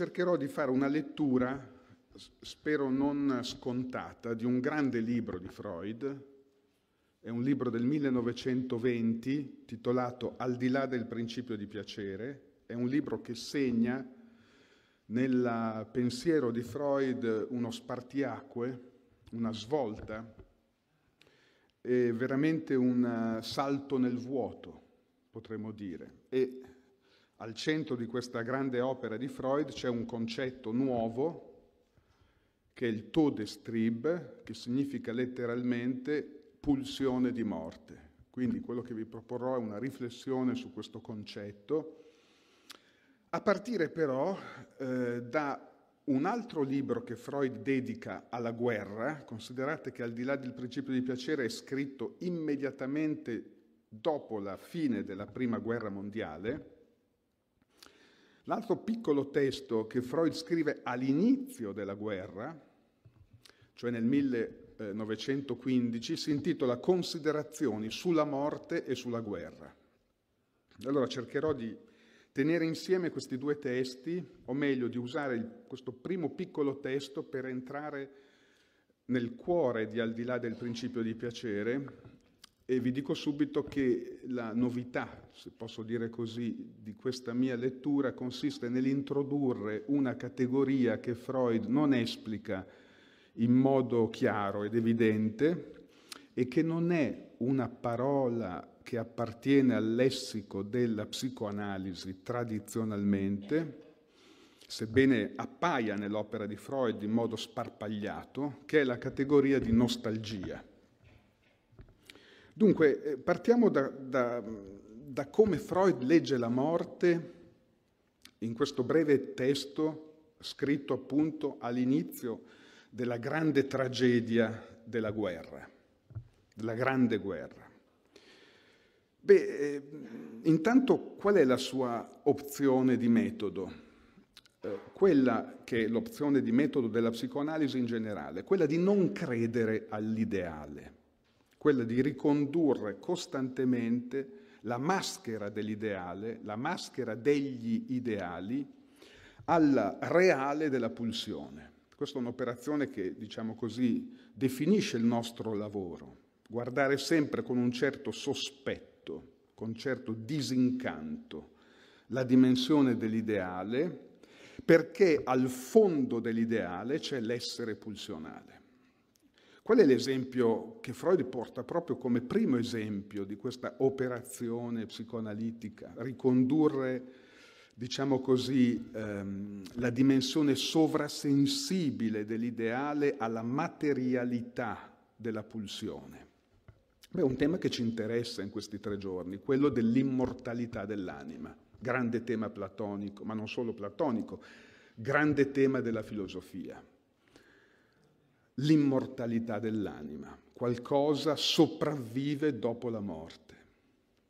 cercherò di fare una lettura, spero non scontata, di un grande libro di Freud, è un libro del 1920 titolato Al di là del principio di piacere, è un libro che segna nel pensiero di Freud uno spartiacque, una svolta, è veramente un salto nel vuoto, potremmo dire. E al centro di questa grande opera di Freud c'è un concetto nuovo che è il Todestrieb, che significa letteralmente pulsione di morte. Quindi quello che vi proporrò è una riflessione su questo concetto, a partire però eh, da un altro libro che Freud dedica alla guerra, considerate che al di là del principio di piacere è scritto immediatamente dopo la fine della Prima Guerra Mondiale, L'altro piccolo testo che Freud scrive all'inizio della guerra, cioè nel 1915, si intitola Considerazioni sulla morte e sulla guerra. Allora cercherò di tenere insieme questi due testi, o meglio di usare il, questo primo piccolo testo per entrare nel cuore di Al di là del principio di piacere e vi dico subito che la novità, se posso dire così, di questa mia lettura consiste nell'introdurre una categoria che Freud non esplica in modo chiaro ed evidente e che non è una parola che appartiene al lessico della psicoanalisi tradizionalmente, sebbene appaia nell'opera di Freud in modo sparpagliato, che è la categoria di nostalgia. Dunque, eh, partiamo da, da, da come Freud legge la morte in questo breve testo scritto appunto all'inizio della grande tragedia della guerra, della grande guerra. Beh, eh, intanto qual è la sua opzione di metodo? Eh, quella che è l'opzione di metodo della psicoanalisi in generale, quella di non credere all'ideale quella di ricondurre costantemente la maschera dell'ideale, la maschera degli ideali, al reale della pulsione. Questa è un'operazione che, diciamo così, definisce il nostro lavoro, guardare sempre con un certo sospetto, con certo disincanto, la dimensione dell'ideale, perché al fondo dell'ideale c'è l'essere pulsionale. Qual è l'esempio che Freud porta proprio come primo esempio di questa operazione psicoanalitica? Ricondurre, diciamo così, ehm, la dimensione sovrasensibile dell'ideale alla materialità della pulsione. Beh, un tema che ci interessa in questi tre giorni, quello dell'immortalità dell'anima, grande tema platonico, ma non solo platonico, grande tema della filosofia l'immortalità dell'anima, qualcosa sopravvive dopo la morte.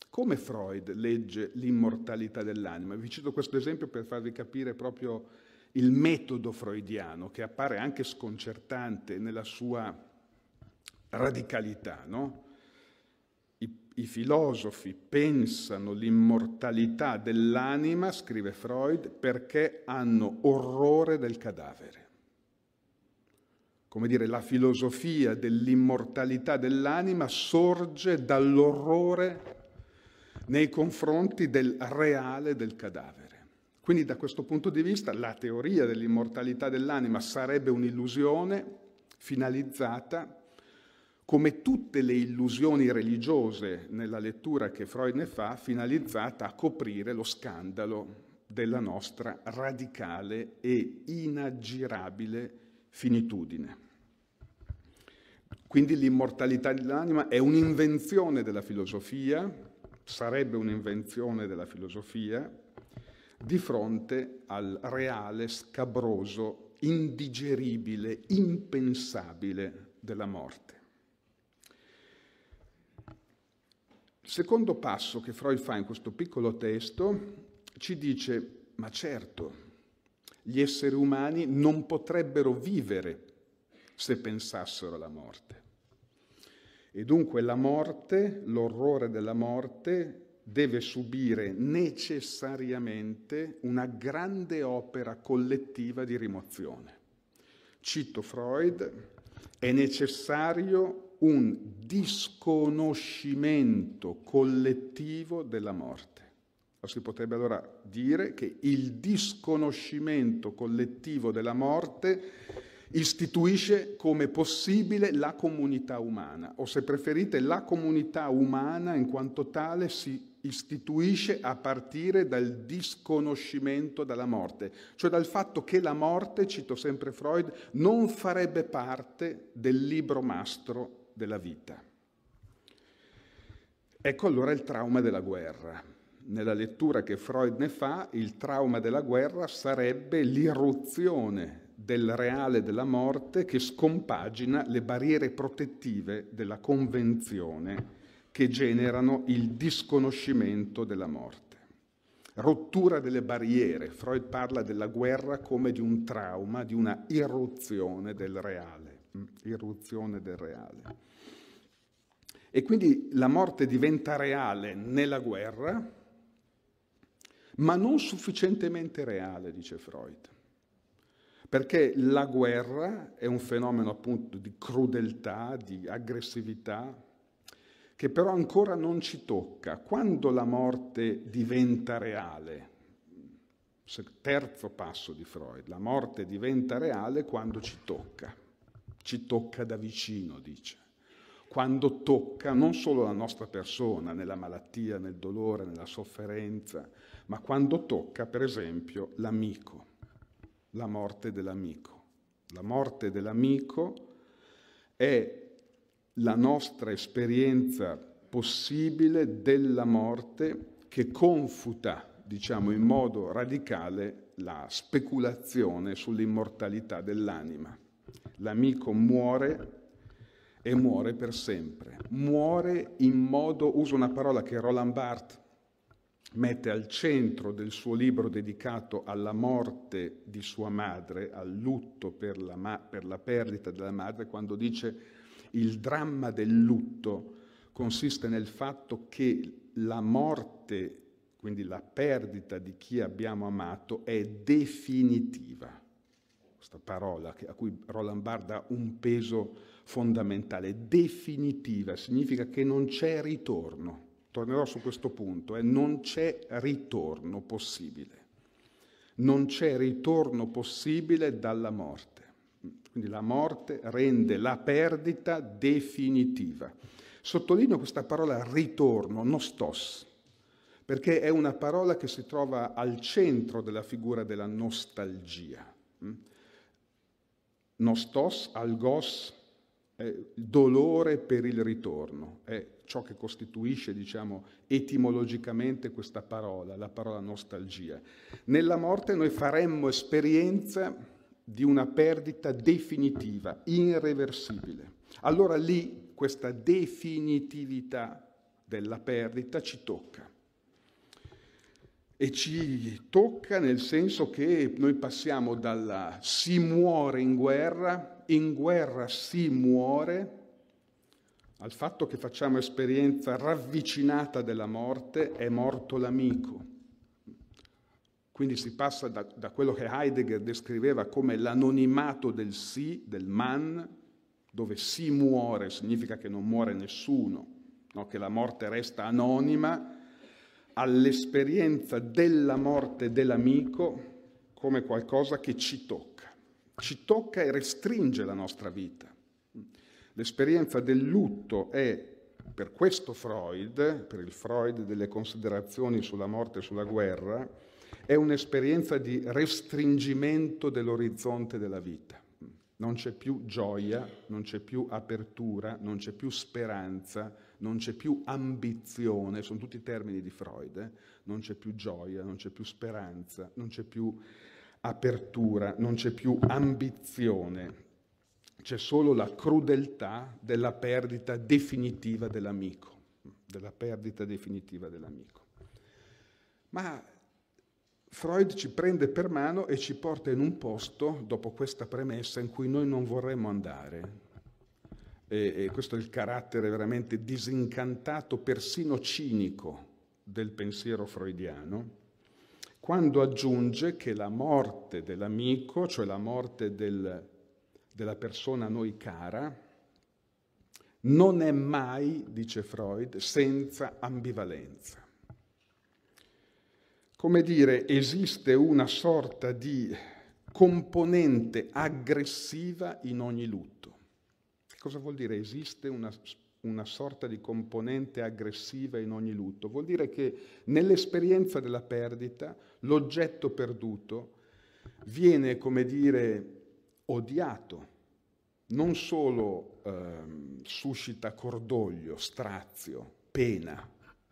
Come Freud legge l'immortalità dell'anima? Vi cito questo esempio per farvi capire proprio il metodo freudiano che appare anche sconcertante nella sua radicalità. No? I, I filosofi pensano l'immortalità dell'anima, scrive Freud, perché hanno orrore del cadavere come dire, la filosofia dell'immortalità dell'anima sorge dall'orrore nei confronti del reale del cadavere. Quindi da questo punto di vista la teoria dell'immortalità dell'anima sarebbe un'illusione finalizzata come tutte le illusioni religiose nella lettura che Freud ne fa, finalizzata a coprire lo scandalo della nostra radicale e inaggirabile finitudine. Quindi l'immortalità dell'anima è un'invenzione della filosofia, sarebbe un'invenzione della filosofia, di fronte al reale, scabroso, indigeribile, impensabile della morte. secondo passo che Freud fa in questo piccolo testo ci dice, ma certo, gli esseri umani non potrebbero vivere se pensassero alla morte. E dunque la morte, l'orrore della morte, deve subire necessariamente una grande opera collettiva di rimozione. Cito Freud, è necessario un disconoscimento collettivo della morte. Si potrebbe allora dire che il disconoscimento collettivo della morte istituisce come possibile la comunità umana, o se preferite la comunità umana in quanto tale si istituisce a partire dal disconoscimento della morte, cioè dal fatto che la morte, cito sempre Freud, non farebbe parte del libro mastro della vita. Ecco allora il trauma della guerra nella lettura che Freud ne fa, il trauma della guerra sarebbe l'irruzione del reale della morte che scompagina le barriere protettive della convenzione che generano il disconoscimento della morte. Rottura delle barriere. Freud parla della guerra come di un trauma, di una irruzione del reale. Mm, irruzione del reale. E quindi la morte diventa reale nella guerra, ma non sufficientemente reale, dice Freud. Perché la guerra è un fenomeno appunto di crudeltà, di aggressività, che però ancora non ci tocca. Quando la morte diventa reale, terzo passo di Freud, la morte diventa reale quando ci tocca, ci tocca da vicino, dice quando tocca non solo la nostra persona, nella malattia, nel dolore, nella sofferenza, ma quando tocca, per esempio, l'amico, la morte dell'amico. La morte dell'amico è la nostra esperienza possibile della morte che confuta, diciamo in modo radicale, la speculazione sull'immortalità dell'anima. L'amico muore e muore per sempre. Muore in modo, uso una parola che Roland Barthes mette al centro del suo libro dedicato alla morte di sua madre, al lutto per la, ma- per la perdita della madre, quando dice il dramma del lutto consiste nel fatto che la morte, quindi la perdita di chi abbiamo amato, è definitiva questa parola a cui Roland Barthes dà un peso fondamentale, definitiva, significa che non c'è ritorno. Tornerò su questo punto, eh? non c'è ritorno possibile. Non c'è ritorno possibile dalla morte. Quindi la morte rende la perdita definitiva. Sottolineo questa parola ritorno, nostos, perché è una parola che si trova al centro della figura della nostalgia. Hm? nostos algos, eh, dolore per il ritorno, è ciò che costituisce, diciamo, etimologicamente questa parola, la parola nostalgia. Nella morte noi faremmo esperienza di una perdita definitiva, irreversibile. Allora lì questa definitività della perdita ci tocca e ci tocca nel senso che noi passiamo dalla si muore in guerra, in guerra si muore, al fatto che facciamo esperienza ravvicinata della morte, è morto l'amico. Quindi si passa da, da quello che Heidegger descriveva come l'anonimato del sì, del man, dove si muore significa che non muore nessuno, no? che la morte resta anonima, all'esperienza della morte dell'amico come qualcosa che ci tocca. Ci tocca e restringe la nostra vita. L'esperienza del lutto è, per questo Freud, per il Freud delle considerazioni sulla morte e sulla guerra, è un'esperienza di restringimento dell'orizzonte della vita. Non c'è più gioia, non c'è più apertura, non c'è più speranza, non c'è più ambizione, sono tutti termini di Freud, eh? non c'è più gioia, non c'è più speranza, non c'è più apertura, non c'è più ambizione, c'è solo la crudeltà della perdita definitiva dell'amico, della perdita definitiva dell'amico. Ma Freud ci prende per mano e ci porta in un posto, dopo questa premessa, in cui noi non vorremmo andare, e, e questo è il carattere veramente disincantato, persino cinico del pensiero freudiano, quando aggiunge che la morte dell'amico, cioè la morte del, della persona a noi cara, non è mai, dice Freud, senza ambivalenza. Come dire, esiste una sorta di componente aggressiva in ogni lutto. Cosa vuol dire? Esiste una, una sorta di componente aggressiva in ogni lutto. Vuol dire che nell'esperienza della perdita l'oggetto perduto viene, come dire, odiato, non solo eh, suscita cordoglio, strazio, pena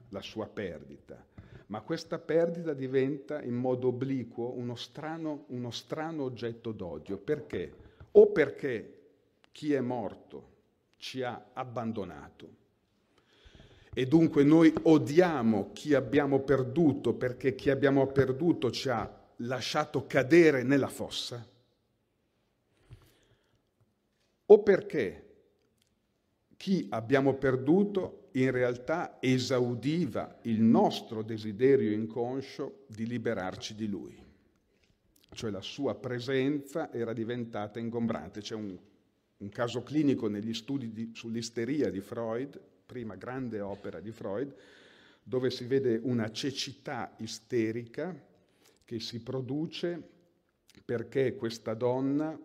la sua perdita, ma questa perdita diventa in modo obliquo uno strano, uno strano oggetto d'odio. Perché? O perché chi è morto ci ha abbandonato. E dunque noi odiamo chi abbiamo perduto perché chi abbiamo perduto ci ha lasciato cadere nella fossa? O perché chi abbiamo perduto in realtà esaudiva il nostro desiderio inconscio di liberarci di lui? Cioè la sua presenza era diventata ingombrante. C'è un un caso clinico negli studi di, sull'isteria di Freud, prima grande opera di Freud, dove si vede una cecità isterica che si produce perché questa donna,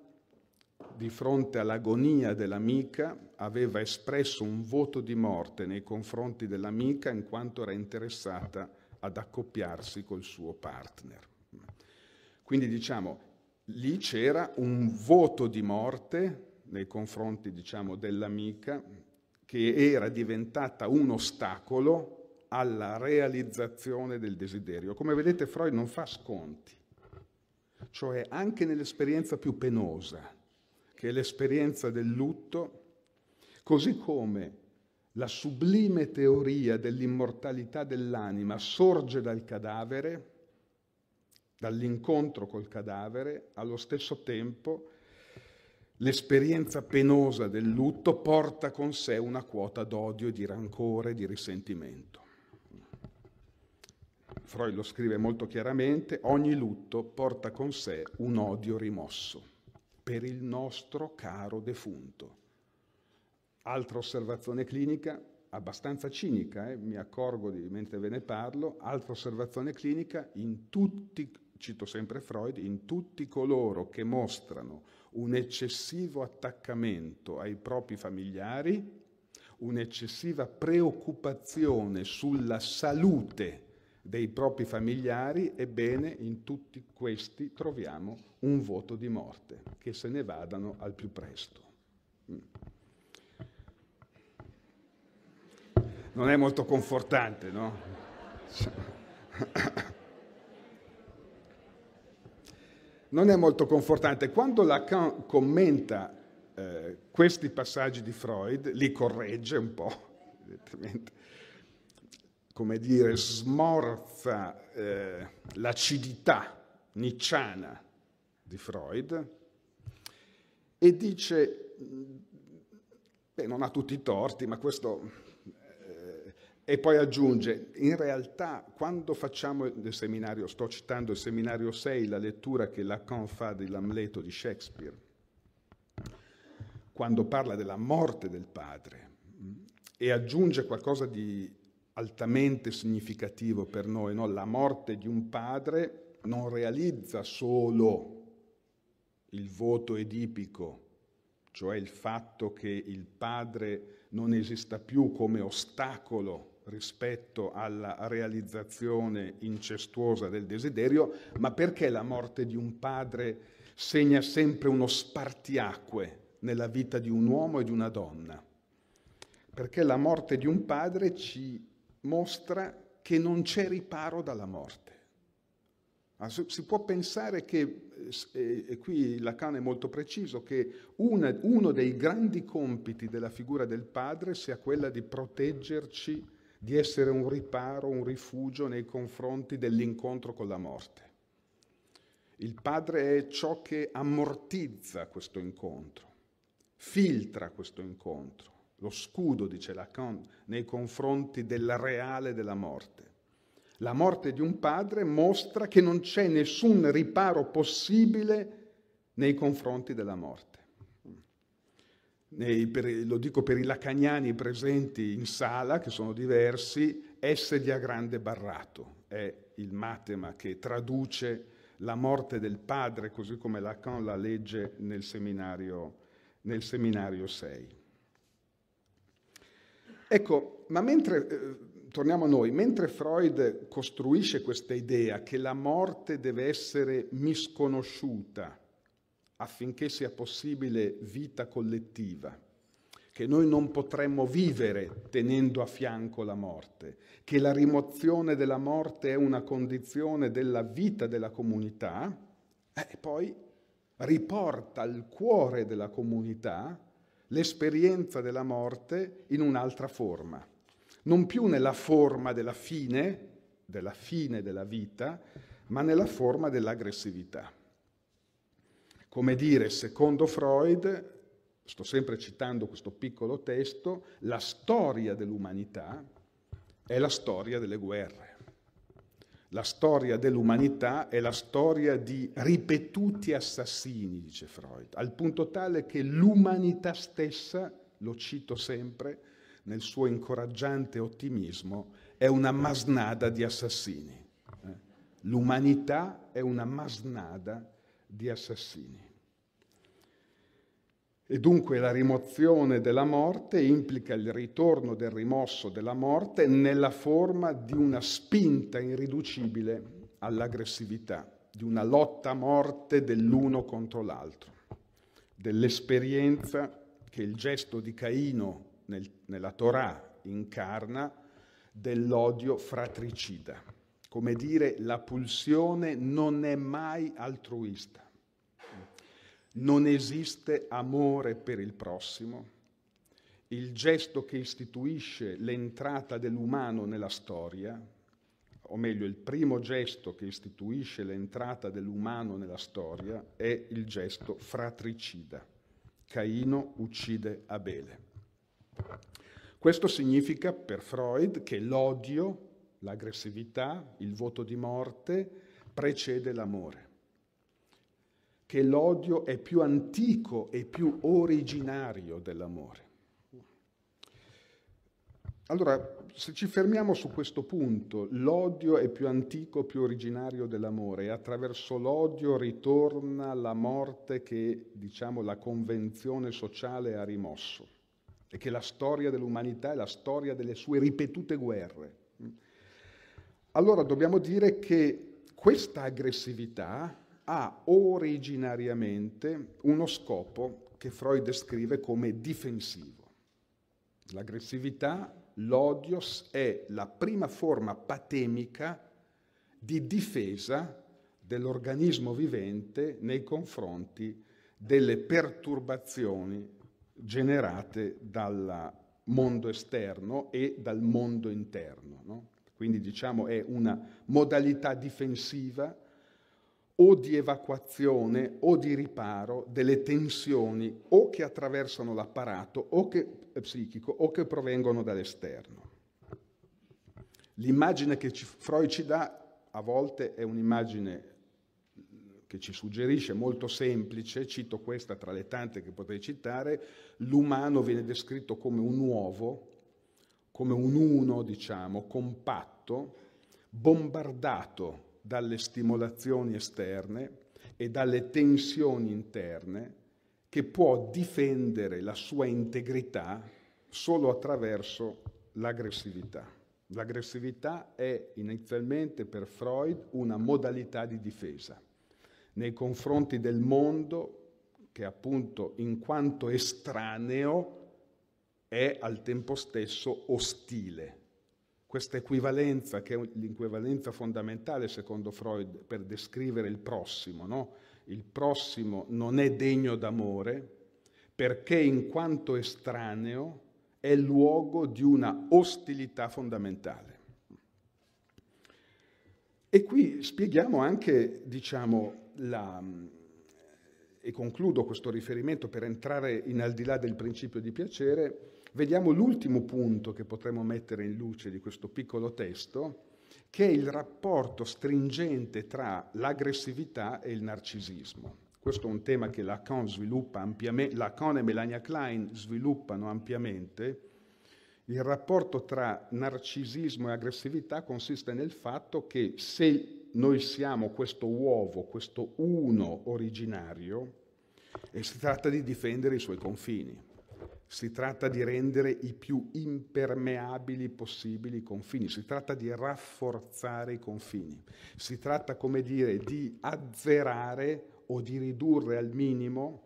di fronte all'agonia dell'amica, aveva espresso un voto di morte nei confronti dell'amica in quanto era interessata ad accoppiarsi col suo partner. Quindi diciamo, lì c'era un voto di morte nei confronti diciamo, dell'amica che era diventata un ostacolo alla realizzazione del desiderio. Come vedete Freud non fa sconti, cioè anche nell'esperienza più penosa, che è l'esperienza del lutto, così come la sublime teoria dell'immortalità dell'anima sorge dal cadavere, dall'incontro col cadavere, allo stesso tempo L'esperienza penosa del lutto porta con sé una quota d'odio, di rancore, di risentimento. Freud lo scrive molto chiaramente, ogni lutto porta con sé un odio rimosso per il nostro caro defunto. Altra osservazione clinica, abbastanza cinica, eh, mi accorgo di, mentre ve ne parlo, altra osservazione clinica, in tutti, cito sempre Freud, in tutti coloro che mostrano un eccessivo attaccamento ai propri familiari, un'eccessiva preoccupazione sulla salute dei propri familiari, ebbene in tutti questi troviamo un voto di morte, che se ne vadano al più presto. Mm. Non è molto confortante, no? non è molto confortante. Quando Lacan commenta eh, questi passaggi di Freud, li corregge un po', come dire, smorza eh, l'acidità nicciana di Freud e dice, beh, non ha tutti i torti, ma questo e poi aggiunge, in realtà quando facciamo il seminario, sto citando il seminario 6, la lettura che Lacan fa dell'Amleto di Shakespeare, quando parla della morte del padre e aggiunge qualcosa di altamente significativo per noi, no? la morte di un padre non realizza solo il voto edipico, cioè il fatto che il padre non esista più come ostacolo rispetto alla realizzazione incestuosa del desiderio, ma perché la morte di un padre segna sempre uno spartiacque nella vita di un uomo e di una donna? Perché la morte di un padre ci mostra che non c'è riparo dalla morte. Si può pensare che, eh, eh, e qui Lacan è molto preciso, che una, uno dei grandi compiti della figura del padre sia quella di proteggerci di essere un riparo, un rifugio nei confronti dell'incontro con la morte. Il Padre è ciò che ammortizza questo incontro, filtra questo incontro, lo scudo, dice Lacan, nei confronti del reale della morte. La morte di un padre mostra che non c'è nessun riparo possibile nei confronti della morte per, lo dico per i lacaniani presenti in sala, che sono diversi, S di a grande barrato, è il matema che traduce la morte del padre, così come Lacan la legge nel seminario, nel seminario 6. Ecco, ma mentre, eh, torniamo a noi, mentre Freud costruisce questa idea che la morte deve essere misconosciuta, affinché sia possibile vita collettiva, che noi non potremmo vivere tenendo a fianco la morte, che la rimozione della morte è una condizione della vita della comunità, eh, e poi riporta al cuore della comunità l'esperienza della morte in un'altra forma, non più nella forma della fine, della fine della vita, ma nella forma dell'aggressività. Come dire, secondo Freud, sto sempre citando questo piccolo testo, la storia dell'umanità è la storia delle guerre. La storia dell'umanità è la storia di ripetuti assassini, dice Freud, al punto tale che l'umanità stessa, lo cito sempre, nel suo incoraggiante ottimismo, è una masnada di assassini. Eh? L'umanità è una masnada di assassini. E dunque la rimozione della morte implica il ritorno del rimosso della morte nella forma di una spinta irriducibile all'aggressività, di una lotta a morte dell'uno contro l'altro, dell'esperienza che il gesto di Caino nel, nella Torah incarna dell'odio fratricida. Come dire, la pulsione non è mai altruista non esiste amore per il prossimo, il gesto che istituisce l'entrata dell'umano nella storia, o meglio, il primo gesto che istituisce l'entrata dell'umano nella storia è il gesto fratricida. Caino uccide Abele. Questo significa per Freud che l'odio, l'aggressività, il voto di morte precede l'amore che l'odio è più antico e più originario dell'amore. Allora, se ci fermiamo su questo punto, l'odio è più antico, più originario dell'amore e attraverso l'odio ritorna la morte che, diciamo, la convenzione sociale ha rimosso e che la storia dell'umanità è la storia delle sue ripetute guerre. Allora dobbiamo dire che questa aggressività ha originariamente uno scopo che Freud descrive come difensivo. L'aggressività, l'odio è la prima forma patemica di difesa dell'organismo vivente nei confronti delle perturbazioni generate dal mondo esterno e dal mondo interno. No? Quindi diciamo è una modalità difensiva o di evacuazione o di riparo delle tensioni o che attraversano l'apparato o che, eh, psichico o che provengono dall'esterno. L'immagine che Freud ci dà a volte è un'immagine mm, che ci suggerisce molto semplice, cito questa tra le tante che potrei citare, l'umano viene descritto come un uovo, come un uno, diciamo, compatto, bombardato dalle stimolazioni esterne e dalle tensioni interne che può difendere la sua integrità solo attraverso l'aggressività. L'aggressività è inizialmente per Freud una modalità di difesa nei confronti del mondo che appunto in quanto estraneo è al tempo stesso ostile questa equivalenza, che è l'equivalenza fondamentale secondo Freud per descrivere il prossimo, no? il prossimo non è degno d'amore perché in quanto estraneo è luogo di una ostilità fondamentale. E qui spieghiamo anche, diciamo, la, e concludo questo riferimento per entrare in al di là del principio di piacere, vediamo l'ultimo punto che potremmo mettere in luce di questo piccolo testo, che è il rapporto stringente tra l'aggressività e il narcisismo. Questo è un tema che Lacan, Lacan e Melania Klein sviluppano ampiamente. Il rapporto tra narcisismo e aggressività consiste nel fatto che se noi siamo questo uovo, questo uno originario, e si tratta di difendere i suoi confini si tratta di rendere i più impermeabili possibili i confini, si tratta di rafforzare i confini, si tratta, come dire, di azzerare o di ridurre al minimo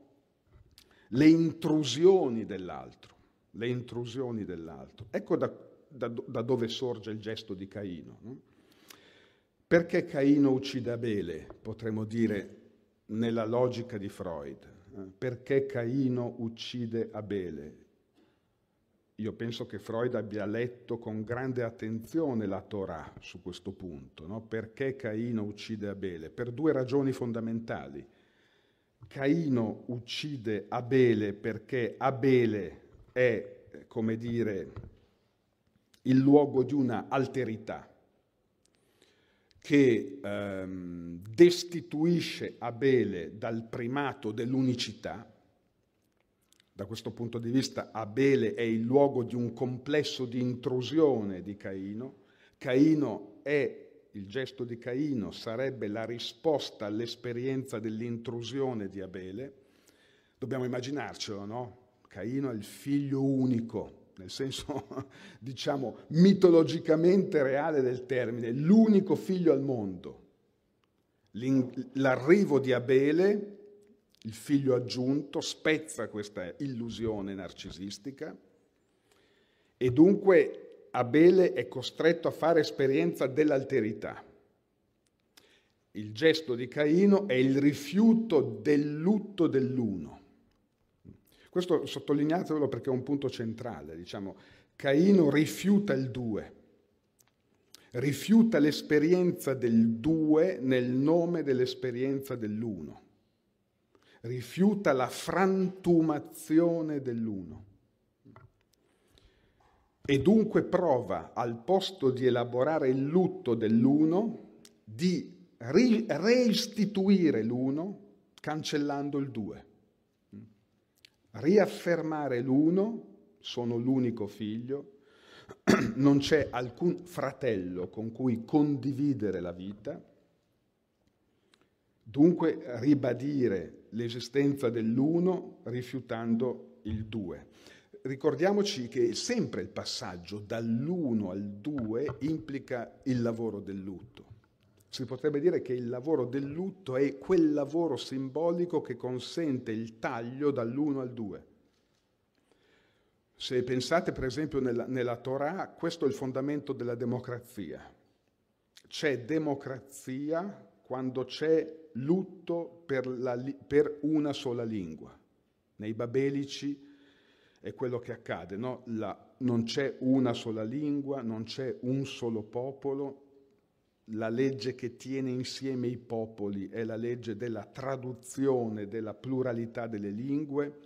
le intrusioni dell'altro, le intrusioni dell'altro. Ecco da, da, da, dove sorge il gesto di Caino. No? Perché Caino uccide Abele, potremmo dire, nella logica di Freud? perché Caino uccide Abele. Io penso che Freud abbia letto con grande attenzione la Torah su questo punto, no? perché Caino uccide Abele? Per due ragioni fondamentali. Caino uccide Abele perché Abele è, come dire, il luogo di una alterità, che ehm, destituisce Abele dal primato dell'unicità. Da questo punto di vista Abele è il luogo di un complesso di intrusione di Caino. Caino è il gesto di Caino sarebbe la risposta all'esperienza dell'intrusione di Abele. Dobbiamo immaginarcelo, no? Caino è il figlio unico, nel senso diciamo mitologicamente reale del termine, l'unico figlio al mondo. L'arrivo di Abele, il figlio aggiunto, spezza questa illusione narcisistica e dunque Abele è costretto a fare esperienza dell'alterità. Il gesto di Caino è il rifiuto del lutto dell'uno questo sottolineatelo perché è un punto centrale, diciamo, Caino rifiuta il due, rifiuta l'esperienza del due nel nome dell'esperienza dell'uno, rifiuta la frantumazione dell'uno e dunque prova al posto di elaborare il lutto dell'uno di restituire l'uno cancellando il due riaffermare l'uno, sono l'unico figlio, non c'è alcun fratello con cui condividere la vita, dunque ribadire l'esistenza dell'uno rifiutando il due. Ricordiamoci che sempre il passaggio dall'uno al due implica il lavoro del lutto. Si potrebbe dire che il lavoro del lutto è quel lavoro simbolico che consente il taglio dall'1 al 2. Se pensate per esempio nella, nella Torah, questo è il fondamento della democrazia. C'è democrazia quando c'è lutto per, la, per una sola lingua. Nei babelici è quello che accade, no? la, non c'è una sola lingua, non c'è un solo popolo, la legge che tiene insieme i popoli, è la legge della traduzione, della pluralità delle lingue.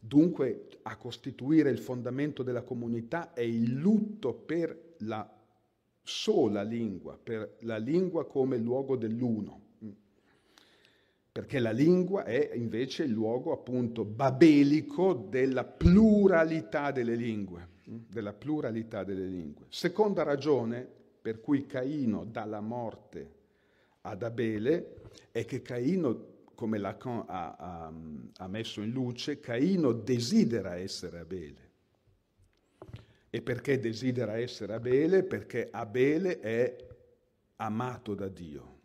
Dunque a costituire il fondamento della comunità è il lutto per la sola lingua, per la lingua come luogo dell'uno, perché la lingua è invece il luogo appunto babelico della pluralità delle lingue, della pluralità delle lingue. Seconda ragione per cui Caino dà la morte ad Abele è che Caino, come Lacan ha, ha, ha messo in luce, Caino desidera essere Abele. E perché desidera essere Abele? Perché Abele è amato da Dio.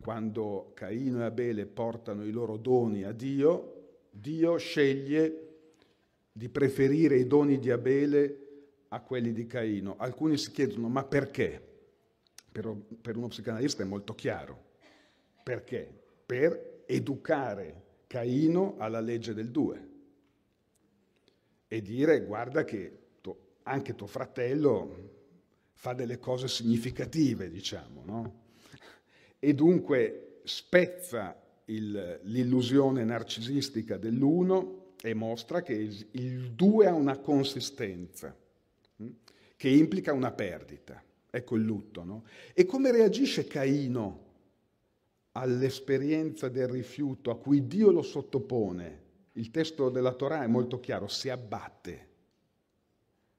Quando Caino e Abele portano i loro doni a Dio, Dio sceglie di preferire i doni di Abele a quelli di Caino. Alcuni si chiedono ma perché? Per, per uno psicanalista è molto chiaro. Perché? Per educare Caino alla legge del due e dire guarda che tu, anche tuo fratello fa delle cose significative, diciamo, no? E dunque spezza il, l'illusione narcisistica dell'uno e mostra che il due ha una consistenza che implica una perdita. Ecco il lutto, no? E come reagisce Caino all'esperienza del rifiuto a cui Dio lo sottopone? Il testo della Torah è molto chiaro, si abbatte,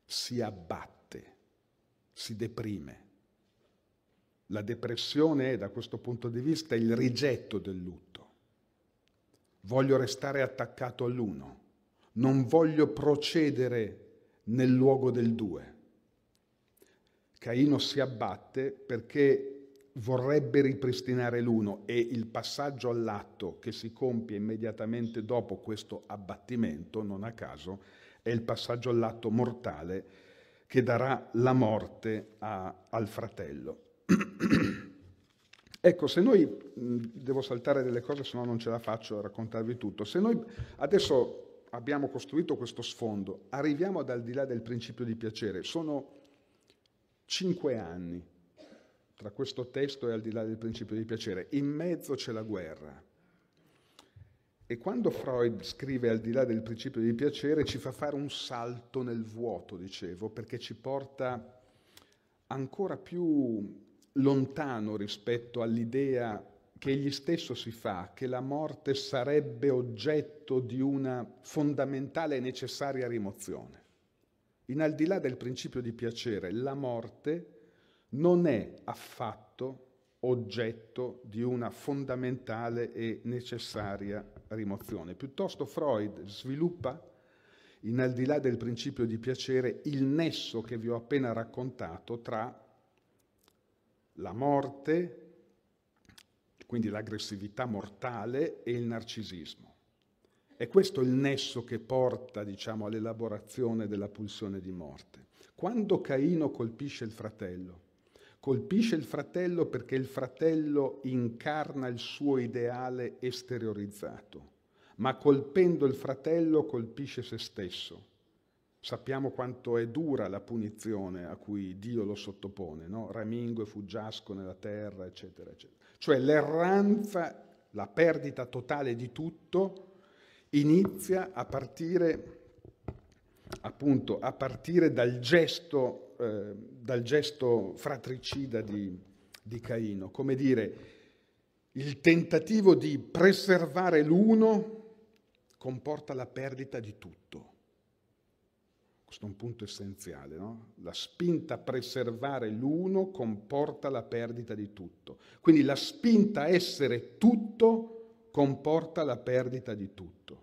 si abbatte, si deprime. La depressione è, da questo punto di vista, il rigetto del lutto. Voglio restare attaccato all'uno, non voglio procedere nel luogo del due. Caino si abbatte perché vorrebbe ripristinare l'uno e il passaggio all'atto che si compie immediatamente dopo questo abbattimento, non a caso, è il passaggio all'atto mortale che darà la morte a, al fratello. Ecco, se noi, mm, devo saltare delle cose, se no non ce la faccio a raccontarvi tutto, se noi adesso abbiamo costruito questo sfondo, arriviamo ad al di là del principio di piacere, sono Cinque anni. Tra questo testo e al di là del principio di piacere. In mezzo c'è la guerra. E quando Freud scrive al di là del principio di piacere ci fa fare un salto nel vuoto, dicevo, perché ci porta ancora più lontano rispetto all'idea che egli stesso si fa, che la morte sarebbe oggetto di una fondamentale e necessaria rimozione. In al di là del principio di piacere, la morte non è affatto oggetto di una fondamentale e necessaria rimozione. Piuttosto Freud sviluppa, in al di là del principio di piacere, il nesso che vi ho appena raccontato tra la morte, quindi l'aggressività mortale, e il narcisismo. È questo il nesso che porta diciamo, all'elaborazione della pulsione di morte. Quando Caino colpisce il fratello, colpisce il fratello perché il fratello incarna il suo ideale esteriorizzato, ma colpendo il fratello colpisce se stesso. Sappiamo quanto è dura la punizione a cui Dio lo sottopone, no? ramingo e fuggiasco nella terra, eccetera, eccetera. Cioè l'erranza, la perdita totale di tutto inizia a partire, appunto, a partire dal, gesto, eh, dal, gesto, fratricida di, di Caino, come dire, il tentativo di preservare l'uno comporta la perdita di tutto. Questo è un punto essenziale, no? La spinta a preservare l'uno comporta la perdita di tutto. Quindi la spinta a essere tutto comporta la perdita di tutto.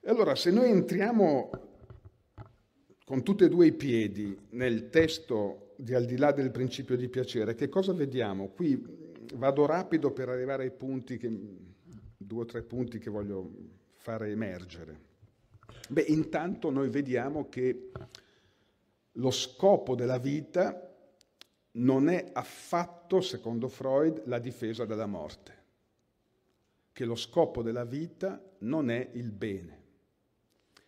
E allora se noi entriamo con tutti e due i piedi nel testo di al di là del principio di piacere, che cosa vediamo? Qui vado rapido per arrivare ai punti, che, due o tre punti che voglio fare emergere. Beh, intanto noi vediamo che lo scopo della vita non è affatto, secondo Freud, la difesa dalla morte che lo scopo della vita non è il bene.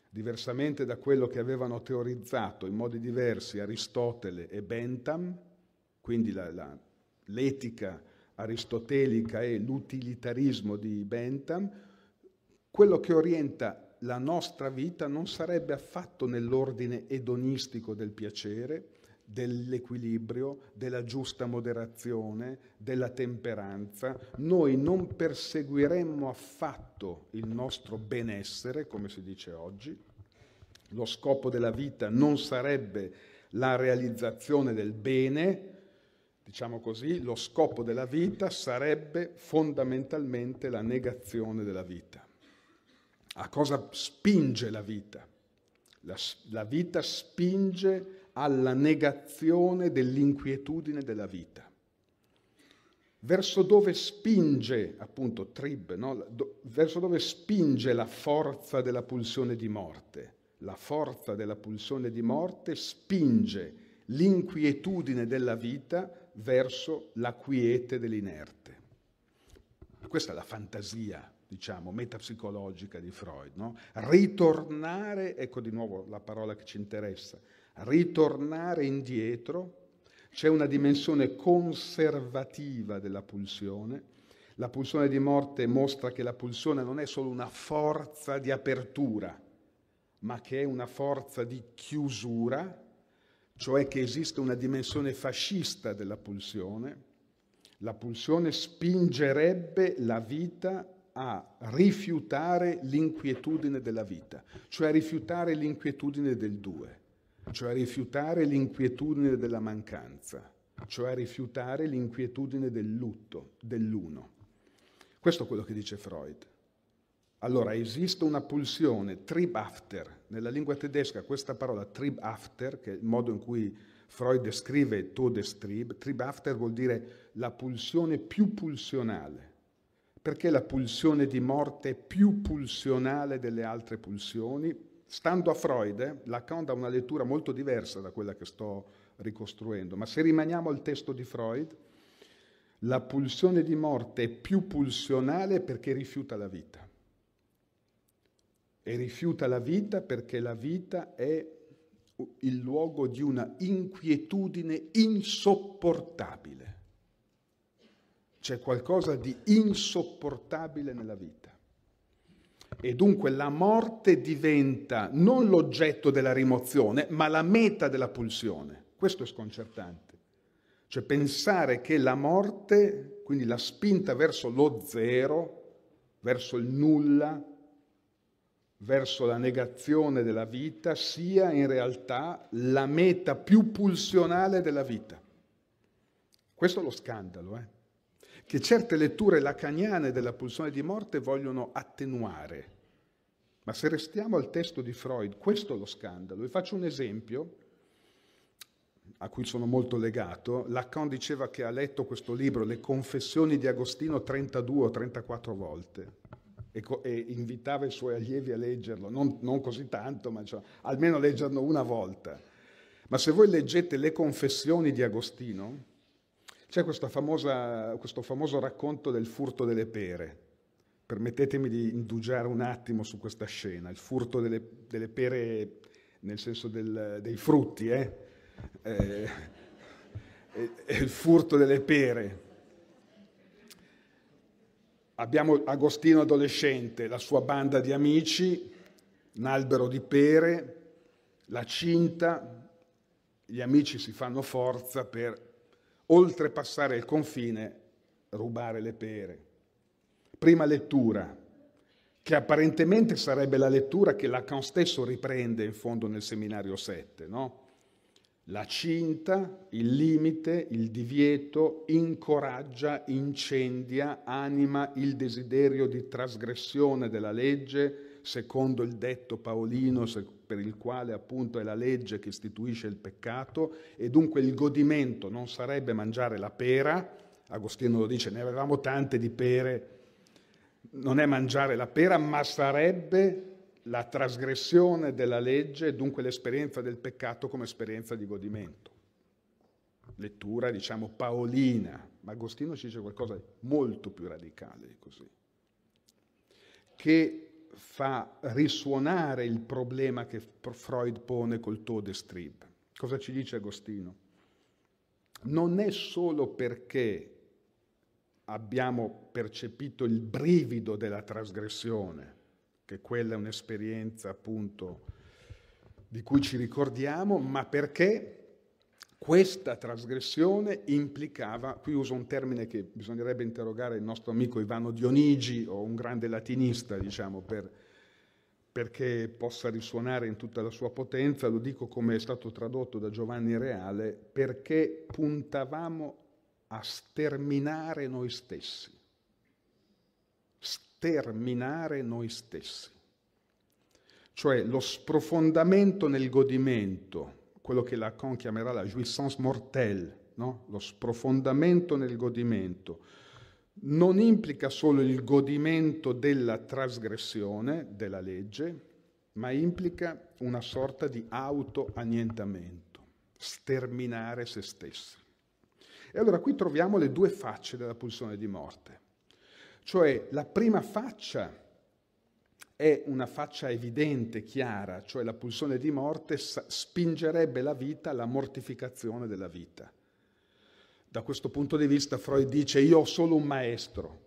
Diversamente da quello che avevano teorizzato in modi diversi Aristotele e Bentham, quindi la, la, l'etica aristotelica e l'utilitarismo di Bentham, quello che orienta la nostra vita non sarebbe affatto nell'ordine edonistico del piacere, dell'equilibrio, della giusta moderazione, della temperanza, noi non perseguiremmo affatto il nostro benessere, come si dice oggi, lo scopo della vita non sarebbe la realizzazione del bene, diciamo così, lo scopo della vita sarebbe fondamentalmente la negazione della vita. A cosa spinge la vita? La, la vita spinge alla negazione dell'inquietudine della vita. Verso dove spinge, appunto, trib, no? Do, verso dove spinge la forza della pulsione di morte? La forza della pulsione di morte spinge l'inquietudine della vita verso la quiete dell'inerte. Questa è la fantasia diciamo, metapsicologica di Freud. No? Ritornare, ecco di nuovo la parola che ci interessa, ritornare indietro, c'è una dimensione conservativa della pulsione. La pulsione di morte mostra che la pulsione non è solo una forza di apertura, ma che è una forza di chiusura, cioè che esiste una dimensione fascista della pulsione. La pulsione spingerebbe la vita a rifiutare l'inquietudine della vita, cioè a rifiutare l'inquietudine del due cioè rifiutare l'inquietudine della mancanza, cioè rifiutare l'inquietudine del lutto, dell'uno. Questo è quello che dice Freud. Allora, esiste una pulsione, tribafter, nella lingua tedesca questa parola tribafter, che è il modo in cui Freud descrive Todestrieb, tribafter vuol dire la pulsione più pulsionale, perché la pulsione di morte è più pulsionale delle altre pulsioni, Stando a Freud, Lacan dà una lettura molto diversa da quella che sto ricostruendo, ma se rimaniamo al testo di Freud, la pulsione di morte è più pulsionale perché rifiuta la vita. E rifiuta la vita perché la vita è il luogo di una inquietudine insopportabile. C'è qualcosa di insopportabile nella vita. E dunque la morte diventa non l'oggetto della rimozione, ma la meta della pulsione. Questo è sconcertante. Cioè pensare che la morte, quindi la spinta verso lo zero, verso il nulla, verso la negazione della vita, sia in realtà la meta più pulsionale della vita. Questo è lo scandalo, eh? che certe letture lacaniane della pulsione di morte vogliono attenuare. Ma se restiamo al testo di Freud, questo è lo scandalo. Vi faccio un esempio a cui sono molto legato. Lacan diceva che ha letto questo libro, Le confessioni di Agostino, 32 o 34 volte e, e invitava i suoi allievi a leggerlo, non, non così tanto, ma cioè, almeno leggerlo una volta. Ma se voi leggete Le confessioni di Agostino, c'è famosa, questo famoso racconto del furto delle pere. Permettetemi di indugiare un attimo su questa scena, il furto delle, delle pere nel senso del, dei frutti, eh? Eh, è, eh, è il furto delle pere. Abbiamo Agostino adolescente, la sua banda di amici, un albero di pere, la cinta, gli amici si fanno forza per oltrepassare il confine, rubare le pere. Prima lettura, che apparentemente sarebbe la lettura che Lacan stesso riprende in fondo nel seminario 7, no? La cinta, il limite, il divieto incoraggia, incendia, anima il desiderio di trasgressione della legge, secondo il detto paolino per il quale appunto è la legge che istituisce il peccato e dunque il godimento non sarebbe mangiare la pera, Agostino lo dice, ne avevamo tante di pere, non è mangiare la pera, ma sarebbe la trasgressione della legge e dunque l'esperienza del peccato come esperienza di godimento. Lettura, diciamo, paolina, ma Agostino ci dice qualcosa di molto più radicale di così che fa risuonare il problema che Freud pone col Todestrib. Cosa ci dice Agostino? Non è solo perché abbiamo percepito il brivido della trasgressione, che quella è un'esperienza appunto di cui ci ricordiamo, ma perché questa trasgressione implicava, qui uso un termine che bisognerebbe interrogare il nostro amico Ivano Dionigi o un grande latinista, diciamo, per, perché possa risuonare in tutta la sua potenza, lo dico come è stato tradotto da Giovanni Reale, perché puntavamo a sterminare noi stessi. Sterminare noi stessi. Cioè lo sprofondamento nel godimento quello che Lacan chiamerà la jouissance mortelle, no? lo sprofondamento nel godimento, non implica solo il godimento della trasgressione della legge, ma implica una sorta di auto-annientamento, sterminare se stessi. E allora qui troviamo le due facce della pulsione di morte, cioè la prima faccia è una faccia evidente, chiara, cioè la pulsione di morte spingerebbe la vita alla mortificazione della vita. Da questo punto di vista Freud dice io ho solo un maestro,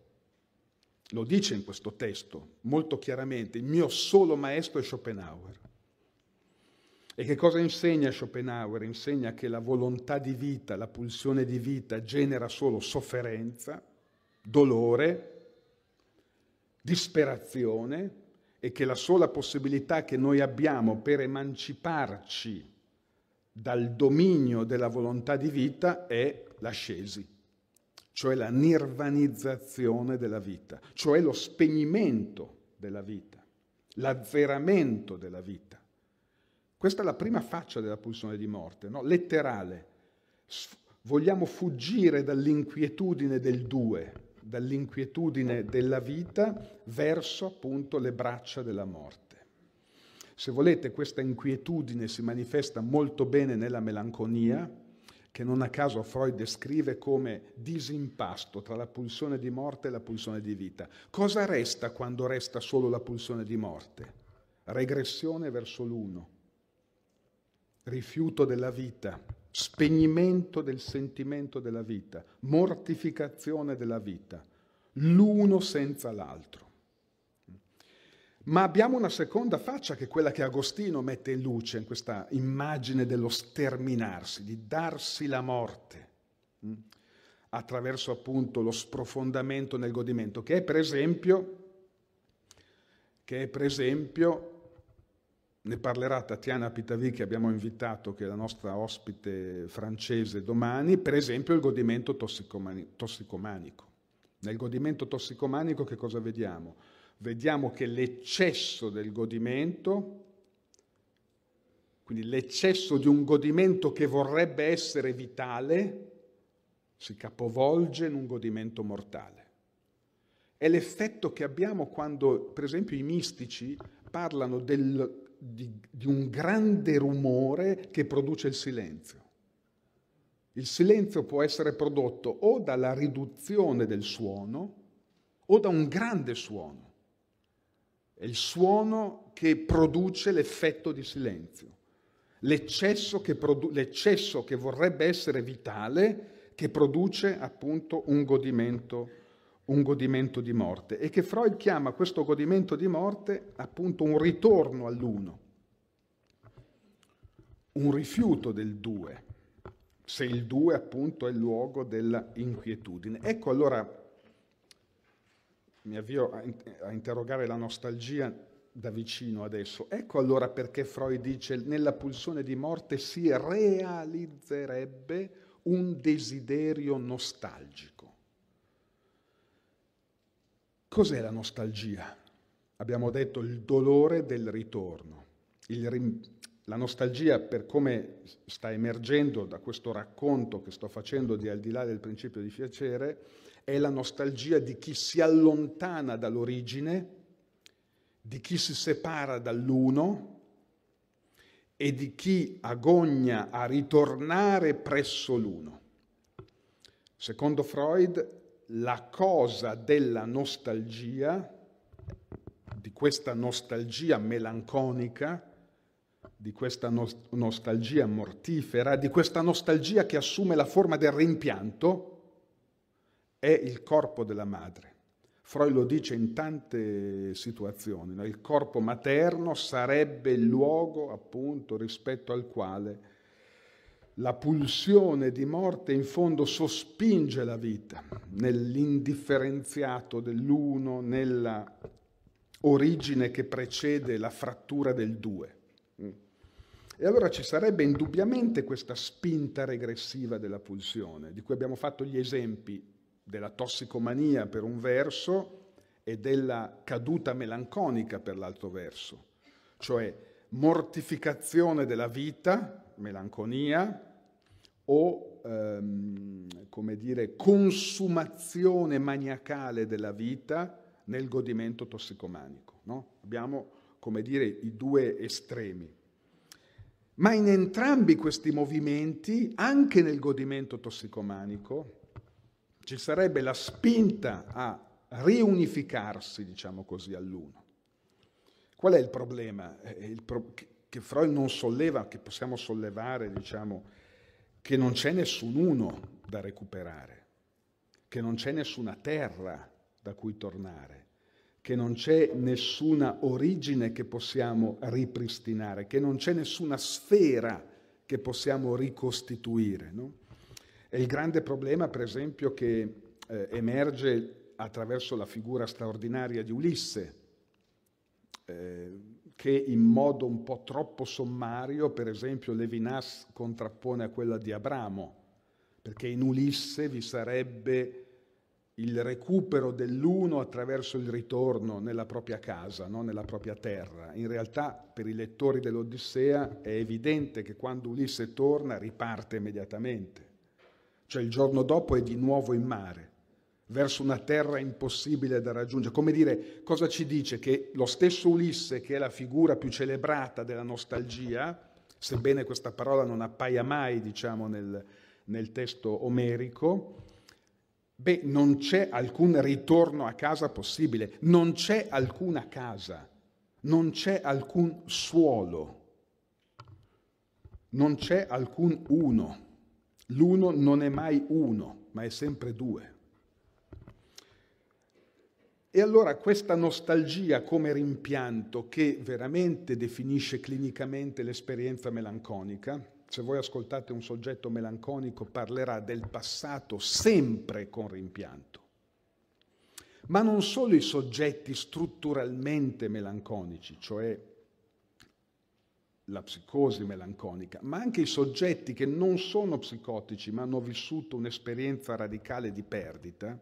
lo dice in questo testo molto chiaramente, il mio solo maestro è Schopenhauer. E che cosa insegna Schopenhauer? Insegna che la volontà di vita, la pulsione di vita genera solo sofferenza, dolore, disperazione, e che la sola possibilità che noi abbiamo per emanciparci dal dominio della volontà di vita è l'ascesi, cioè la nirvanizzazione della vita, cioè lo spegnimento della vita, l'azzeramento della vita. Questa è la prima faccia della pulsione di morte, no? letterale. Vogliamo fuggire dall'inquietudine del due, dall'inquietudine della vita verso appunto le braccia della morte. Se volete, questa inquietudine si manifesta molto bene nella melanconia, che non a caso Freud descrive come disimpasto tra la pulsione di morte e la pulsione di vita. Cosa resta quando resta solo la pulsione di morte? Regressione verso l'uno, rifiuto della vita, spegnimento del sentimento della vita, mortificazione della vita, l'uno senza l'altro. Ma abbiamo una seconda faccia che è quella che Agostino mette in luce in questa immagine dello sterminarsi, di darsi la morte, mm, attraverso appunto lo sprofondamento nel godimento, che è per esempio, che è per esempio ne parlerà Tatiana Pitavi che abbiamo invitato, che è la nostra ospite francese domani, per esempio il godimento tossicomani tossicomanico. Nel godimento tossicomanico che cosa vediamo? Vediamo che l'eccesso del godimento, quindi l'eccesso di un godimento che vorrebbe essere vitale, si capovolge in un godimento mortale. È l'effetto che abbiamo quando, per esempio, i mistici parlano del di, di un grande rumore che produce il silenzio. Il silenzio può essere prodotto o dalla riduzione del suono o da un grande suono. È il suono che produce l'effetto di silenzio, l'eccesso che, produ- l'eccesso che vorrebbe essere vitale, che produce appunto un godimento un godimento di morte e che Freud chiama questo godimento di morte appunto un ritorno all'uno, un rifiuto del due, se il due appunto è il luogo della inquietudine. Ecco allora, mi avvio a, a interrogare la nostalgia da vicino adesso, ecco allora perché Freud dice nella pulsione di morte si realizzerebbe un desiderio nostalgico Cos'è la nostalgia? Abbiamo detto il dolore del ritorno. Rim- la nostalgia, per come sta emergendo da questo racconto che sto facendo di al di là del principio di piacere, è la nostalgia di chi si allontana dall'origine, di chi si separa dall'uno e di chi agogna a ritornare presso l'uno. Secondo Freud la cosa della nostalgia, di questa nostalgia melanconica, di questa no- nostalgia mortifera, di questa nostalgia che assume la forma del rimpianto, è il corpo della madre. Freud lo dice in tante situazioni, no? il corpo materno sarebbe il luogo appunto rispetto al quale la pulsione di morte in fondo sospinge la vita nell'indifferenziato dell'uno, nella origine che precede la frattura del due. E allora ci sarebbe indubbiamente questa spinta regressiva della pulsione, di cui abbiamo fatto gli esempi della tossicomania per un verso e della caduta melanconica per l'altro verso, cioè mortificazione della vita melanconia o, ehm, come dire, consumazione maniacale della vita nel godimento tossicomanico. No? Abbiamo, come dire, i due estremi. Ma in entrambi questi movimenti, anche nel godimento tossicomanico, ci sarebbe la spinta a riunificarsi, diciamo così, all'uno. Qual è il problema? Eh, il pro- che Freud non solleva, che possiamo sollevare, diciamo, che non c'è nessuno da recuperare, che non c'è nessuna terra da cui tornare, che non c'è nessuna origine che possiamo ripristinare, che non c'è nessuna sfera che possiamo ricostituire. No? È il grande problema, per esempio, che eh, emerge attraverso la figura straordinaria di Ulisse. Eh, che in modo un po' troppo sommario, per esempio, Levinas contrappone a quella di Abramo, perché in Ulisse vi sarebbe il recupero dell'uno attraverso il ritorno nella propria casa, no? nella propria terra. In realtà per i lettori dell'Odissea è evidente che quando Ulisse torna riparte immediatamente, cioè il giorno dopo è di nuovo in mare verso una terra impossibile da raggiungere. Come dire, cosa ci dice? Che lo stesso Ulisse, che è la figura più celebrata della nostalgia, sebbene questa parola non appaia mai, diciamo, nel, nel testo omerico, beh, non c'è alcun ritorno a casa possibile, non c'è alcuna casa, non c'è alcun suolo, non c'è alcun uno. L'uno non è mai uno, ma è sempre due. E allora questa nostalgia come rimpianto che veramente definisce clinicamente l'esperienza melanconica, se voi ascoltate un soggetto melanconico parlerà del passato sempre con rimpianto, ma non solo i soggetti strutturalmente melanconici, cioè la psicosi melanconica, ma anche i soggetti che non sono psicotici ma hanno vissuto un'esperienza radicale di perdita,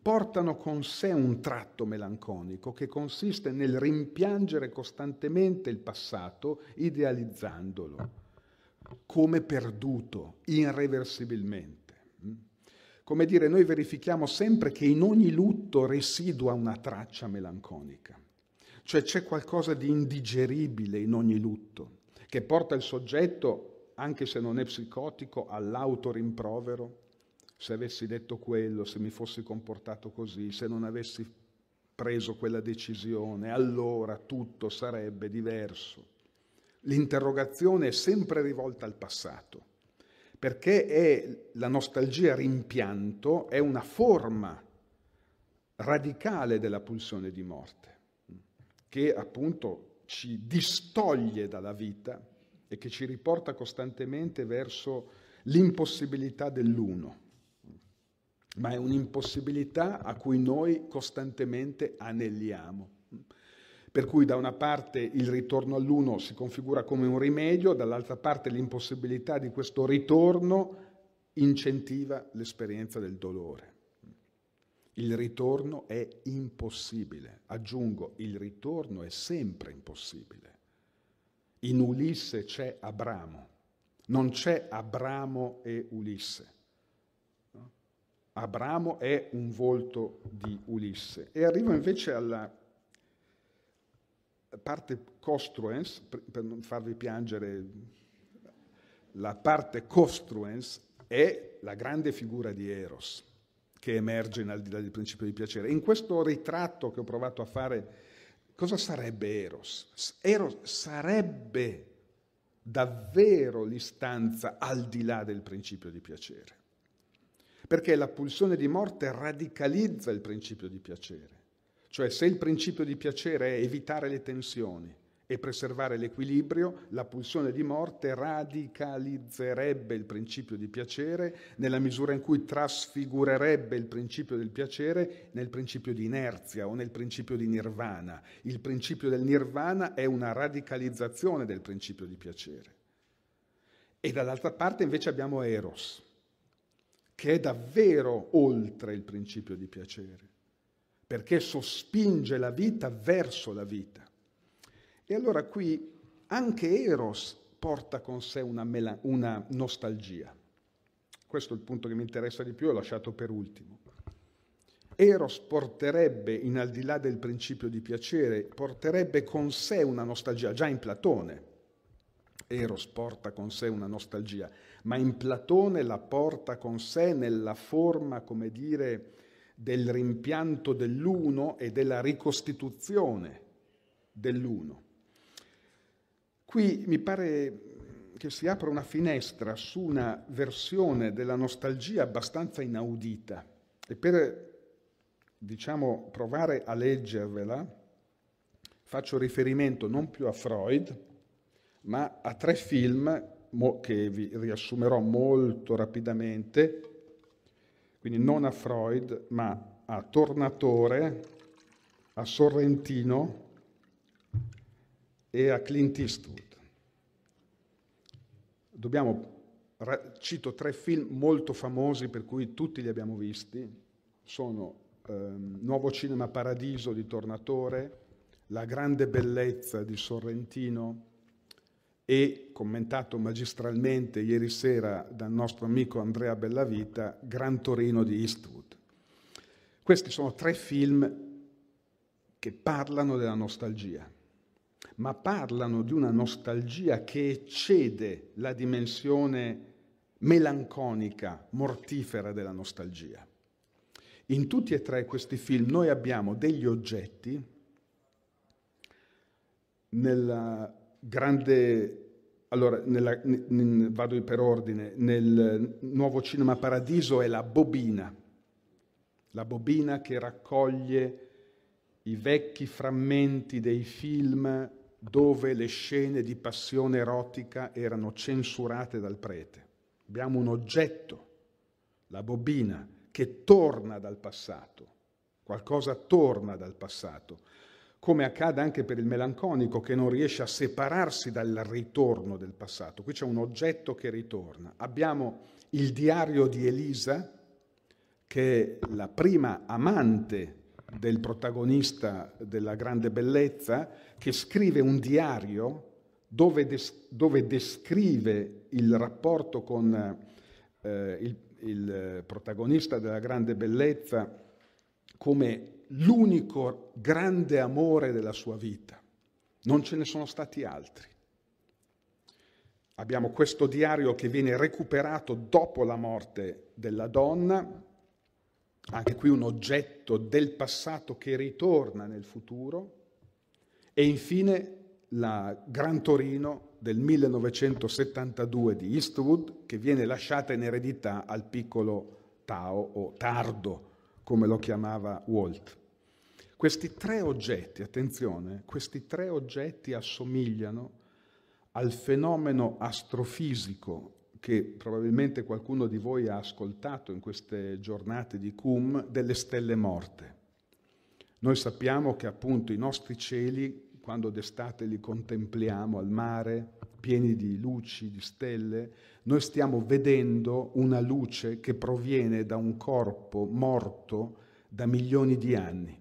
portano con sé un tratto melanconico che consiste nel rimpiangere costantemente il passato idealizzandolo come perduto irreversibilmente. Come dire, noi verifichiamo sempre che in ogni lutto residua una traccia melanconica, cioè c'è qualcosa di indigeribile in ogni lutto, che porta il soggetto, anche se non è psicotico, all'autorimprovero, se avessi detto quello, se mi fossi comportato così, se non avessi preso quella decisione, allora tutto sarebbe diverso. L'interrogazione è sempre rivolta al passato, perché è, la nostalgia rimpianto è una forma radicale della pulsione di morte, che appunto ci distoglie dalla vita e che ci riporta costantemente verso l'impossibilità dell'uno ma è un'impossibilità a cui noi costantemente anelliamo. Per cui da una parte il ritorno all'uno si configura come un rimedio, dall'altra parte l'impossibilità di questo ritorno incentiva l'esperienza del dolore. Il ritorno è impossibile, aggiungo, il ritorno è sempre impossibile. In Ulisse c'è Abramo, non c'è Abramo e Ulisse. Abramo è un volto di Ulisse. E arrivo invece alla parte costruens, per non farvi piangere, la parte costruens è la grande figura di Eros che emerge in al di là del principio di piacere. In questo ritratto che ho provato a fare, cosa sarebbe Eros? Eros sarebbe davvero l'istanza al di là del principio di piacere perché la pulsione di morte radicalizza il principio di piacere. Cioè se il principio di piacere è evitare le tensioni e preservare l'equilibrio, la pulsione di morte radicalizzerebbe il principio di piacere nella misura in cui trasfigurerebbe il principio del piacere nel principio di inerzia o nel principio di nirvana. Il principio del nirvana è una radicalizzazione del principio di piacere. E dall'altra parte invece abbiamo Eros che è davvero oltre il principio di piacere, perché sospinge la vita verso la vita. E allora qui anche Eros porta con sé una, mela- una nostalgia. Questo è il punto che mi interessa di più, ho lasciato per ultimo. Eros porterebbe, in al di là del principio di piacere, porterebbe con sé una nostalgia, già in Platone, Eros porta con sé una nostalgia, ma in Platone la porta con sé nella forma, come dire, del rimpianto dell'uno e della ricostituzione dell'uno. Qui mi pare che si apra una finestra su una versione della nostalgia abbastanza inaudita e per, diciamo, provare a leggervela faccio riferimento non più a Freud, ma a tre film che vi riassumerò molto rapidamente, quindi non a Freud, ma a Tornatore, a Sorrentino e a Clint Eastwood. Dobbiamo, cito tre film molto famosi per cui tutti li abbiamo visti, sono ehm, Nuovo Cinema Paradiso di Tornatore, La Grande Bellezza di Sorrentino, e, commentato magistralmente ieri sera dal nostro amico Andrea Bellavita, Gran Torino di Eastwood. Questi sono tre film che parlano della nostalgia, ma parlano di una nostalgia che eccede la dimensione melanconica, mortifera della nostalgia. In tutti e tre questi film noi abbiamo degli oggetti nella grande... Allora, nella, n- vado per ordine, nel nuovo cinema paradiso è la bobina, la bobina che raccoglie i vecchi frammenti dei film dove le scene di passione erotica erano censurate dal prete. Abbiamo un oggetto, la bobina, che torna dal passato, qualcosa torna dal passato come accade anche per il melanconico che non riesce a separarsi dal ritorno del passato. Qui c'è un oggetto che ritorna. Abbiamo il diario di Elisa, che è la prima amante del protagonista della grande bellezza, che scrive un diario dove, des- dove descrive il rapporto con eh, il, il protagonista della grande bellezza come l'unico grande amore della sua vita. Non ce ne sono stati altri. Abbiamo questo diario che viene recuperato dopo la morte della donna, anche qui un oggetto del passato che ritorna nel futuro, e infine la Gran Torino del 1972 di Eastwood che viene lasciata in eredità al piccolo Tao o Tardo, come lo chiamava Walt. Questi tre oggetti, attenzione, questi tre oggetti assomigliano al fenomeno astrofisico che probabilmente qualcuno di voi ha ascoltato in queste giornate di CUM delle stelle morte. Noi sappiamo che appunto i nostri cieli quando d'estate li contempliamo al mare, pieni di luci, di stelle, noi stiamo vedendo una luce che proviene da un corpo morto da milioni di anni.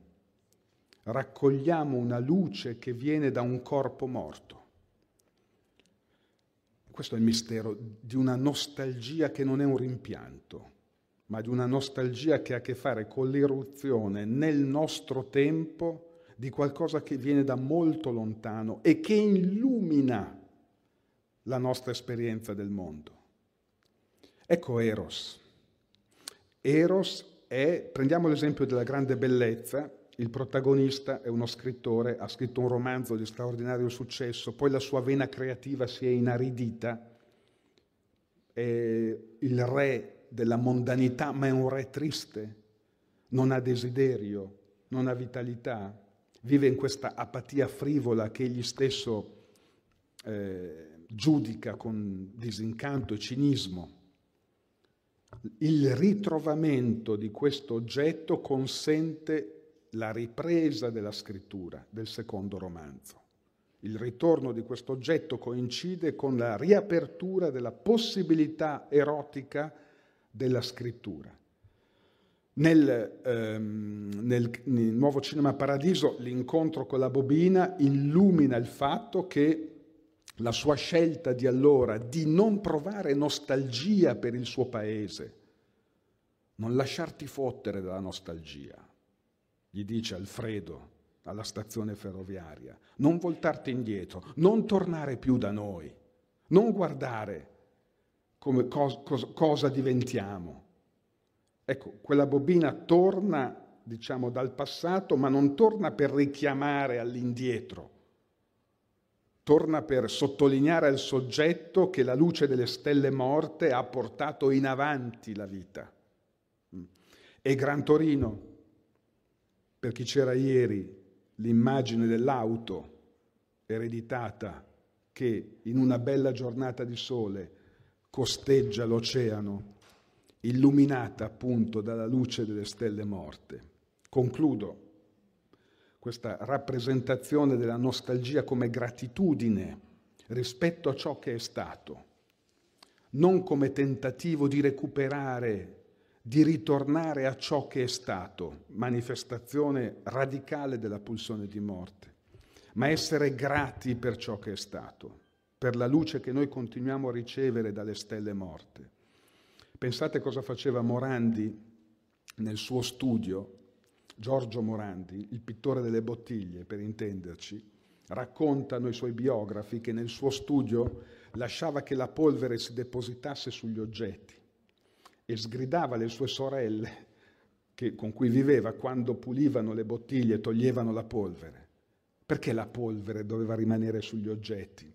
Raccogliamo una luce che viene da un corpo morto. Questo è il mistero di una nostalgia che non è un rimpianto, ma di una nostalgia che ha a che fare con l'irruzione nel nostro tempo di qualcosa che viene da molto lontano e che illumina la nostra esperienza del mondo. Ecco Eros. Eros è, prendiamo l'esempio della grande bellezza, il protagonista è uno scrittore, ha scritto un romanzo di straordinario successo, poi la sua vena creativa si è inaridita, è il re della mondanità, ma è un re triste, non ha desiderio, non ha vitalità, vive in questa apatia frivola che egli stesso eh, giudica con disincanto e cinismo. Il ritrovamento di questo oggetto consente la ripresa della scrittura del secondo romanzo. Il ritorno di questo oggetto coincide con la riapertura della possibilità erotica della scrittura. Nel, ehm, nel, nel, nuovo cinema Paradiso l'incontro con la bobina illumina il fatto che la sua scelta di allora di non provare nostalgia per il suo paese, non lasciarti fottere dalla nostalgia, gli dice Alfredo alla stazione ferroviaria, non voltarti indietro, non tornare più da noi, non guardare come, cos, cos, cosa diventiamo Ecco, quella bobina torna, diciamo, dal passato, ma non torna per richiamare all'indietro, torna per sottolineare al soggetto che la luce delle stelle morte ha portato in avanti la vita. Mm. E Gran Torino, per chi c'era ieri, l'immagine dell'auto ereditata che in una bella giornata di sole costeggia l'oceano illuminata appunto dalla luce delle stelle morte. Concludo questa rappresentazione della nostalgia come gratitudine rispetto a ciò che è stato, non come tentativo di recuperare, di ritornare a ciò che è stato, manifestazione radicale della pulsione di morte, ma essere grati per ciò che è stato, per la luce che noi continuiamo a ricevere dalle stelle morte. Pensate cosa faceva Morandi nel suo studio, Giorgio Morandi, il pittore delle bottiglie, per intenderci, raccontano i suoi biografi che nel suo studio lasciava che la polvere si depositasse sugli oggetti e sgridava le sue sorelle che, con cui viveva quando pulivano le bottiglie e toglievano la polvere. Perché la polvere doveva rimanere sugli oggetti?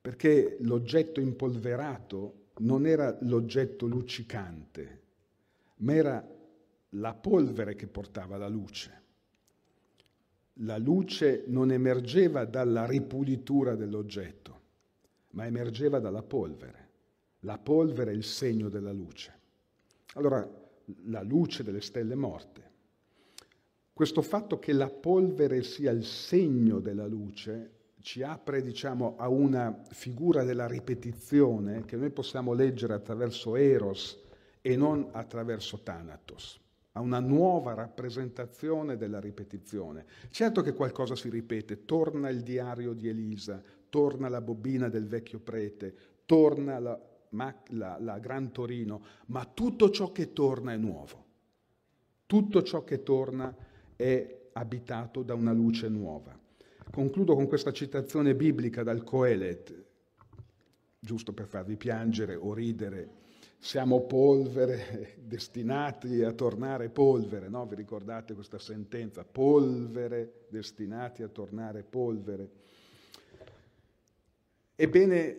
Perché l'oggetto impolverato non era l'oggetto luccicante, ma era la polvere che portava la luce. La luce non emergeva dalla ripulitura dell'oggetto, ma emergeva dalla polvere. La polvere è il segno della luce. Allora, la luce delle stelle morte. Questo fatto che la polvere sia il segno della luce ci apre diciamo, a una figura della ripetizione che noi possiamo leggere attraverso Eros e non attraverso Thanatos, a una nuova rappresentazione della ripetizione. Certo che qualcosa si ripete, torna il diario di Elisa, torna la bobina del vecchio prete, torna la, la, la Gran Torino, ma tutto ciò che torna è nuovo, tutto ciò che torna è abitato da una luce nuova. Concludo con questa citazione biblica dal Coelet, giusto per farvi piangere o ridere. Siamo polvere, destinati a tornare polvere, no? Vi ricordate questa sentenza? Polvere, destinati a tornare polvere. Ebbene,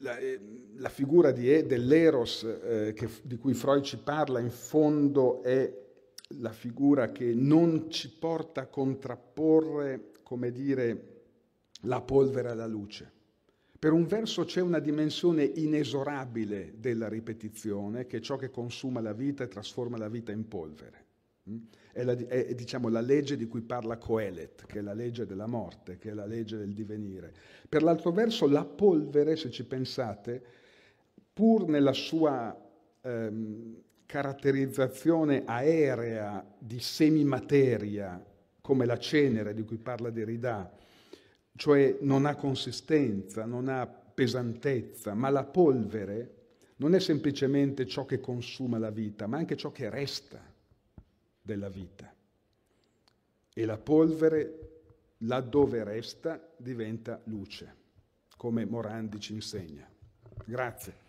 la, eh, la figura di, dell'eros eh, che, di cui Freud ci parla in fondo è la figura che non ci porta a contrapporre come dire, la polvere alla luce. Per un verso c'è una dimensione inesorabile della ripetizione, che è ciò che consuma la vita e trasforma la vita in polvere. Mm? È, la, è diciamo, la legge di cui parla Coelet, che è la legge della morte, che è la legge del divenire. Per l'altro verso, la polvere, se ci pensate, pur nella sua ehm, caratterizzazione aerea di semimateria come la cenere di cui parla Derrida, cioè non ha consistenza, non ha pesantezza, ma la polvere non è semplicemente ciò che consuma la vita, ma anche ciò che resta della vita. E la polvere, laddove resta, diventa luce, come Morandi ci insegna. Grazie.